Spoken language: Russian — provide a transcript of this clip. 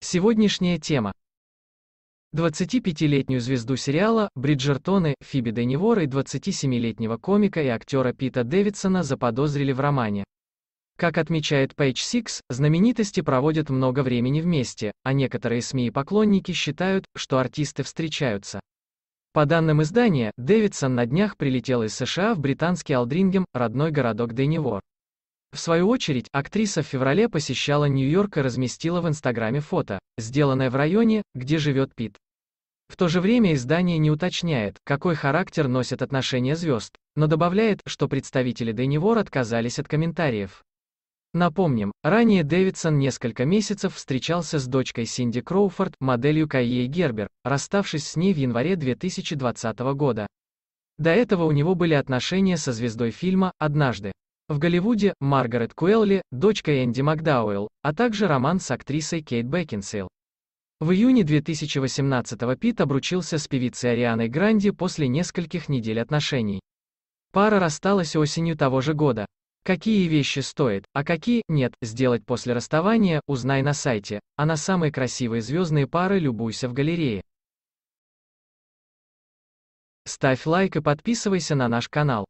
Сегодняшняя тема. 25-летнюю звезду сериала «Бриджертоны» Фиби де Невор и 27-летнего комика и актера Пита Дэвидсона заподозрили в романе. Как отмечает Page Six, знаменитости проводят много времени вместе, а некоторые СМИ и поклонники считают, что артисты встречаются. По данным издания, Дэвидсон на днях прилетел из США в британский Алдрингем, родной городок Денивор. В свою очередь, актриса в феврале посещала Нью-Йорк и разместила в Инстаграме фото, сделанное в районе, где живет Пит. В то же время издание не уточняет, какой характер носят отношения звезд, но добавляет, что представители Дэнни Вор отказались от комментариев. Напомним, ранее Дэвидсон несколько месяцев встречался с дочкой Синди Кроуфорд, моделью Кайей Гербер, расставшись с ней в январе 2020 года. До этого у него были отношения со звездой фильма «Однажды». В Голливуде – Маргарет Куэлли, дочка Энди Макдауэлл, а также роман с актрисой Кейт Бекинсейл. В июне 2018-го Пит обручился с певицей Арианой Гранди после нескольких недель отношений. Пара рассталась осенью того же года. Какие вещи стоит, а какие нет, сделать после расставания, узнай на сайте, а на самые красивые звездные пары любуйся в галерее. Ставь лайк и подписывайся на наш канал.